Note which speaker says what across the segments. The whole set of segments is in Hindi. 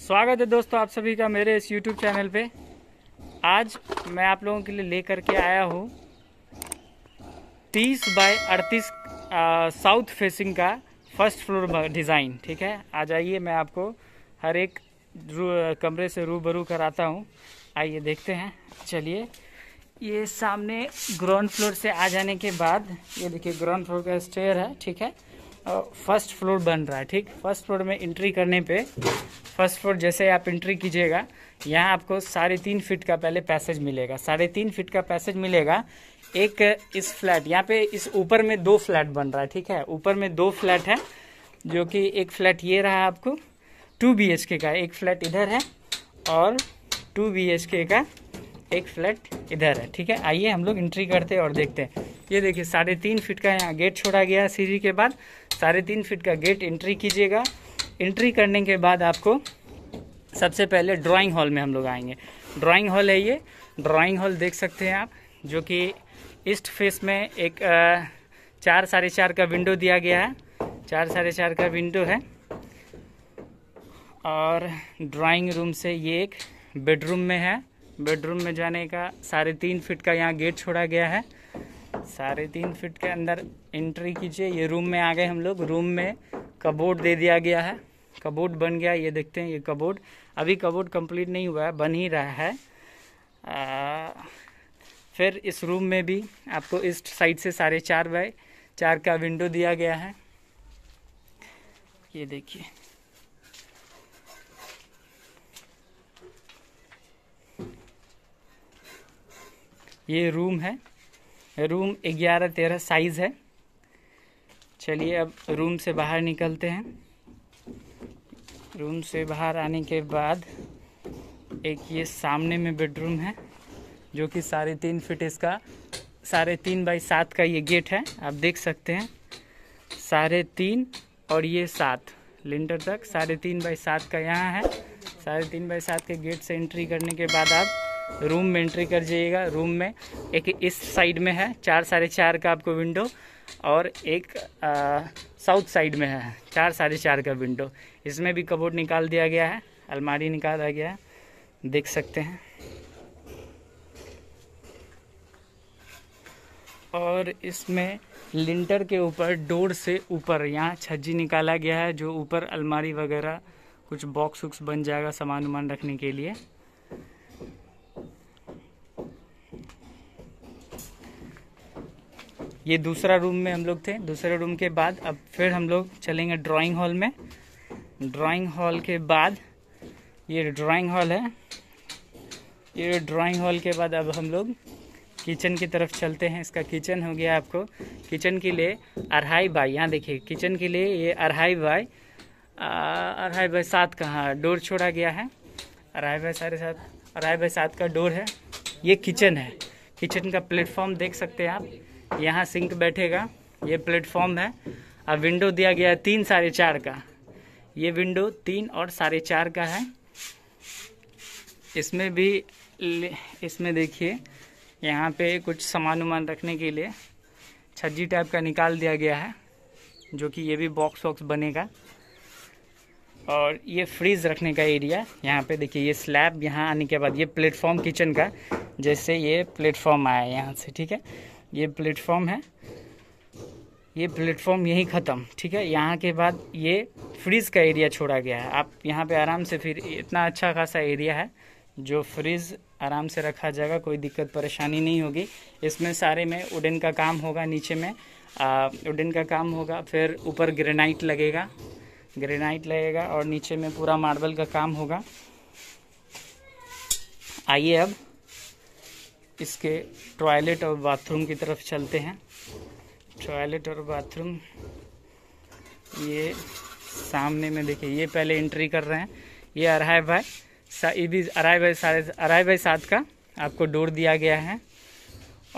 Speaker 1: स्वागत है दोस्तों आप सभी का मेरे इस YouTube चैनल पे आज मैं आप लोगों के लिए लेकर के आया हूँ 30 बाय 38 साउथ फेसिंग का फर्स्ट फ्लोर डिज़ाइन ठीक है आ जाइए मैं आपको हर एक कमरे से रूबरू कराता हूँ आइए देखते हैं चलिए ये सामने ग्राउंड फ्लोर से आ जाने के बाद ये देखिए ग्राउंड फ्लोर का स्टेयर है ठीक है फर्स्ट फ्लोर बन रहा है ठीक फर्स्ट फ्लोर में एंट्री करने पे फर्स्ट फ्लोर जैसे आप एंट्री कीजिएगा यहाँ आपको साढ़े तीन फिट का पहले पैसेज मिलेगा साढ़े तीन फिट का पैसेज मिलेगा एक इस फ्लैट यहाँ पे इस ऊपर में दो फ्लैट बन रहा है ठीक है ऊपर में दो फ्लैट है जो कि एक फ्लैट ये रहा आपको टू बी का एक फ्लैट इधर है और टू बी का एक फ्लैट इधर है ठीक है आइए हम लोग एंट्री करते हैं और देखते हैं ये देखिए साढ़े तीन फीट का यहाँ गेट छोड़ा गया है सीढ़ी के बाद साढ़े तीन फिट का गेट एंट्री कीजिएगा एंट्री करने के बाद आपको सबसे पहले ड्राइंग हॉल में हम लोग आएंगे ड्राइंग हॉल है ये ड्राइंग हॉल देख सकते हैं आप जो कि ईस्ट फेस में एक चार साढ़े चार का विंडो दिया गया है चार साढ़े चार का विंडो है और ड्राइंग रूम से ये एक बेडरूम में है बेडरूम में जाने का साढ़े तीन फिट का यहाँ गेट छोड़ा गया है साढ़े तीन फिट के अंदर एंट्री कीजिए ये रूम में आ गए हम लोग रूम में कबोर्ड दे दिया गया है कबोर्ड बन गया ये देखते हैं ये कबोर्ड अभी कबोर्ड कंप्लीट नहीं हुआ है बन ही रहा है आ, फिर इस रूम में भी आपको इस साइड से साढ़े चार बाय चार का विंडो दिया गया है ये देखिए ये रूम है रूम ग्यारह तेरह साइज़ है चलिए अब रूम से बाहर निकलते हैं रूम से बाहर आने के बाद एक ये सामने में बेडरूम है जो कि साढ़े तीन फिट इसका साढ़े तीन बाई सात का ये गेट है आप देख सकते हैं साढ़े तीन और ये सात लिंटर तक साढ़े तीन बाई सात का यहाँ है साढ़े तीन बाई सात के गेट से एंट्री करने के बाद आप रूम में एंट्री कर जाइएगा रूम में एक इस साइड में है चार साढ़े चार का आपको विंडो और एक साउथ साइड में है चार साढ़े चार का विंडो इसमें भी कबोर्ड निकाल दिया गया है अलमारी निकाला गया है देख सकते हैं और इसमें लिंटर के ऊपर डोर से ऊपर यहाँ छज्जी निकाला गया है जो ऊपर अलमारी वगैरह कुछ बॉक्स उक्स बन जाएगा सामान वामान रखने के लिए ये दूसरा रूम में हम लोग थे दूसरे रूम के बाद अब फिर हम लोग चलेंगे ड्राइंग हॉल में ड्राइंग हॉल के बाद ये ड्राइंग हॉल है ये ड्राइंग हॉल के बाद अब हम लोग किचन की तरफ चलते हैं इसका किचन हो गया आपको किचन के लिए अढ़ाई बाई यहाँ देखिए किचन के लिए ये अढ़ाई बाई अढ़ाई बाई सात का हाँ डोर छोड़ा गया है अढ़ाई बाई साढ़े सात अढ़ाई बाई सात का डोर है ये किचन है किचन का प्लेटफॉर्म देख सकते हैं आप यहाँ सिंक बैठेगा ये प्लेटफॉर्म है अब विंडो दिया गया है तीन साढ़े चार का ये विंडो तीन और साढ़े चार का है इसमें भी इसमें देखिए यहाँ पे कुछ सामान उमान रखने के लिए छज्जी टाइप का निकाल दिया गया है जो कि ये भी बॉक्स वॉक्स बनेगा और ये फ्रीज़ रखने का एरिया यहाँ पे देखिए ये स्लैब यहाँ आने के बाद ये प्लेटफॉर्म किचन का जैसे ये प्लेटफॉर्म आया है यहाँ से ठीक है ये प्लेटफॉर्म है ये प्लेटफॉर्म यहीं ख़त्म ठीक है यहाँ के बाद ये फ्रिज का एरिया छोड़ा गया है आप यहाँ पे आराम से फिर इतना अच्छा खासा एरिया है जो फ्रिज आराम से रखा जाएगा कोई दिक्कत परेशानी नहीं होगी इसमें सारे में उडन का काम होगा नीचे में उडन का काम होगा फिर ऊपर ग्रेनाइट लगेगा ग्रेनाइट लगेगा और नीचे में पूरा मार्बल का काम होगा आइए अब इसके टॉयलेट और बाथरूम की तरफ चलते हैं टॉयलेट और बाथरूम ये सामने में देखिए ये पहले एंट्री कर रहे हैं ये अढ़ाई भाई ये भी अढ़ाई बाई साढ़े अढ़ाई बाई सात का आपको डोर दिया गया है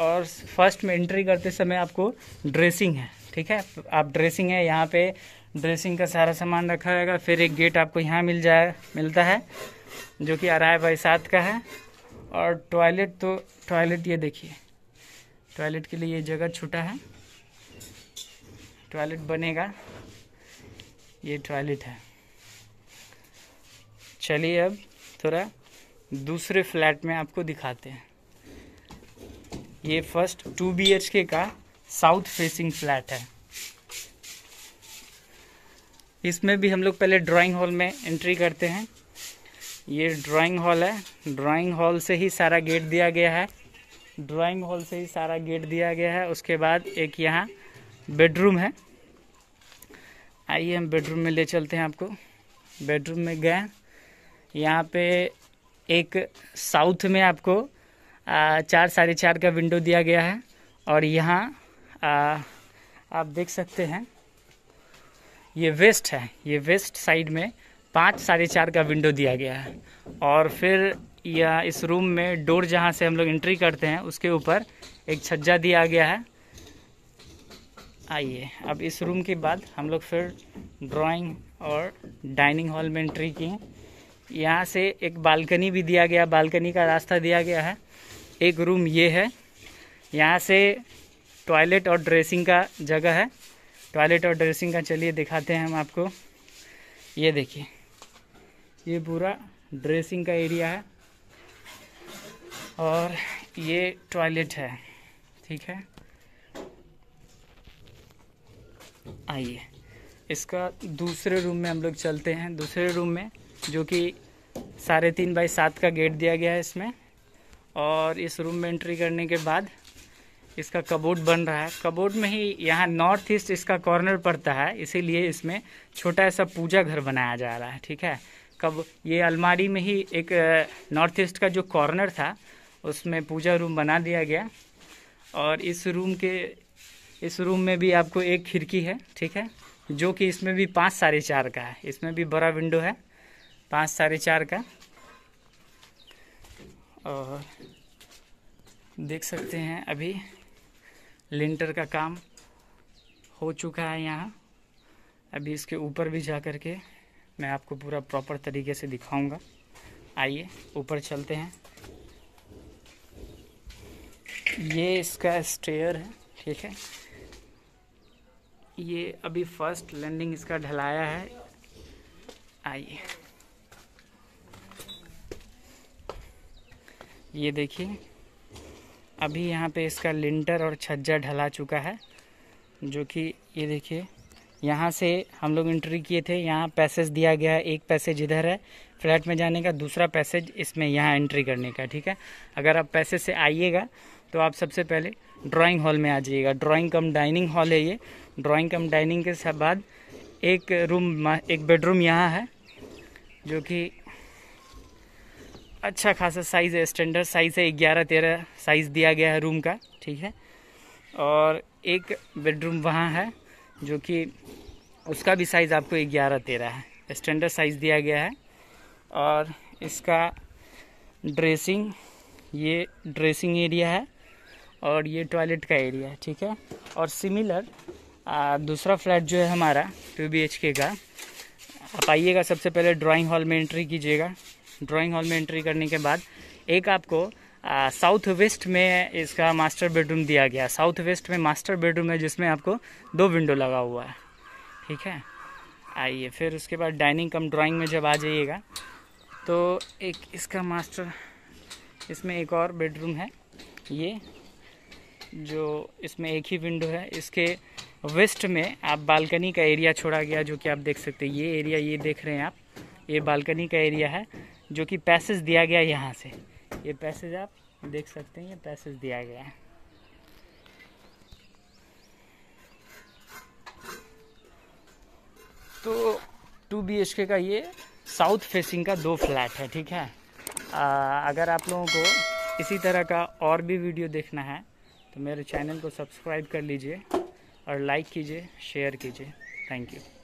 Speaker 1: और फर्स्ट में एंट्री करते समय आपको ड्रेसिंग है ठीक है आप ड्रेसिंग है यहाँ पे ड्रेसिंग का सारा सामान रखा जाएगा फिर एक गेट आपको यहाँ मिल जाए मिलता है जो कि अढ़ाई बाई सात का है और टॉयलेट तो टॉयलेट ये देखिए टॉयलेट के लिए ये जगह छोटा है टॉयलेट बनेगा ये टॉयलेट है चलिए अब थोड़ा दूसरे फ्लैट में आपको दिखाते हैं ये फर्स्ट टू बी एच के का साउथ फेसिंग फ्लैट है इसमें भी हम लोग पहले ड्राइंग हॉल में एंट्री करते हैं ये ड्राइंग हॉल है ड्राइंग हॉल से ही सारा गेट दिया गया है ड्राइंग हॉल से ही सारा गेट दिया गया है उसके बाद एक यहाँ बेडरूम है आइए हम बेडरूम में ले चलते हैं आपको बेडरूम में गए यहाँ पे एक साउथ में आपको आ, चार साढ़े चार का विंडो दिया गया है और यहाँ आप देख सकते हैं ये वेस्ट है ये वेस्ट साइड में पाँच साढ़े चार का विंडो दिया गया है और फिर यह इस रूम में डोर जहाँ से हम लोग एंट्री करते हैं उसके ऊपर एक छज्जा दिया गया है आइए अब इस रूम के बाद हम लोग फिर ड्राइंग और डाइनिंग हॉल में एंट्री किए यहाँ से एक बालकनी भी दिया गया बालकनी का रास्ता दिया गया है एक रूम ये है यहाँ से टॉयलेट और ड्रेसिंग का जगह है टॉयलेट और ड्रेसिंग का चलिए दिखाते हैं हम आपको ये देखिए ये पूरा ड्रेसिंग का एरिया है और ये टॉयलेट है ठीक है आइए इसका दूसरे रूम में हम लोग चलते हैं दूसरे रूम में जो कि साढ़े तीन बाई सात का गेट दिया गया है इसमें और इस रूम में एंट्री करने के बाद इसका कबोर्ड बन रहा है कबोर्ड में ही यहाँ नॉर्थ ईस्ट इसका कॉर्नर पड़ता है इसीलिए इसमें छोटा ऐसा पूजा घर बनाया जा रहा है ठीक है कब ये अलमारी में ही एक नॉर्थ ईस्ट का जो कॉर्नर था उसमें पूजा रूम बना दिया गया और इस रूम के इस रूम में भी आपको एक खिड़की है ठीक है जो कि इसमें भी पाँच साढ़े चार का है इसमें भी बड़ा विंडो है पाँच साढ़े चार का और देख सकते हैं अभी लिंटर का काम हो चुका है यहाँ अभी इसके ऊपर भी जा कर के मैं आपको पूरा प्रॉपर तरीके से दिखाऊंगा आइए ऊपर चलते हैं ये इसका स्टेयर है ठीक है ये अभी फर्स्ट लैंडिंग इसका ढलाया है आइए ये देखिए अभी यहाँ पे इसका लिंटर और छज्जा ढला चुका है जो कि ये देखिए यहाँ से हम लोग एंट्री किए थे यहाँ पैसेज दिया गया है एक पैसेज इधर है फ्लैट में जाने का दूसरा पैसेज इसमें यहाँ एंट्री करने का ठीक है अगर आप पैसेज से आइएगा तो आप सबसे पहले ड्राइंग हॉल में आ जाइएगा ड्राइंग कम डाइनिंग हॉल है ये ड्राइंग कम डाइनिंग के बाद एक रूम एक बेडरूम यहाँ है जो कि अच्छा खासा साइज़ है स्टैंडर्ड साइज़ है ग्यारह तेरह साइज़ दिया गया है रूम का ठीक है और एक बेडरूम वहाँ है जो कि उसका भी साइज़ आपको ग्यारह तेरह है स्टैंडर्ड साइज़ दिया गया है और इसका ड्रेसिंग ये ड्रेसिंग एरिया है और ये टॉयलेट का एरिया है ठीक है और सिमिलर आ, दूसरा फ्लैट जो है हमारा टू बी एच के का आप आइएगा सबसे पहले ड्राइंग हॉल में एंट्री कीजिएगा ड्राइंग हॉल में एंट्री करने के बाद एक आपको साउथ वेस्ट में इसका मास्टर बेडरूम दिया गया साउथ वेस्ट में मास्टर बेडरूम है जिसमें आपको दो विंडो लगा हुआ है ठीक है आइए फिर उसके बाद डाइनिंग कम ड्राइंग में जब आ जाइएगा तो एक इसका मास्टर इसमें एक और बेडरूम है ये जो इसमें एक ही विंडो है इसके वेस्ट में आप बालकनी का एरिया छोड़ा गया जो कि आप देख सकते हैं ये एरिया ये देख रहे हैं आप ये बालकनी का एरिया है जो कि पैसेज दिया गया यहाँ से ये पैसेज आप देख सकते हैं ये पैसेज दिया गया है तो टू बी का ये साउथ फेसिंग का दो फ्लैट है ठीक है आ, अगर आप लोगों को इसी तरह का और भी वीडियो देखना है तो मेरे चैनल को सब्सक्राइब कर लीजिए और लाइक कीजिए शेयर कीजिए थैंक यू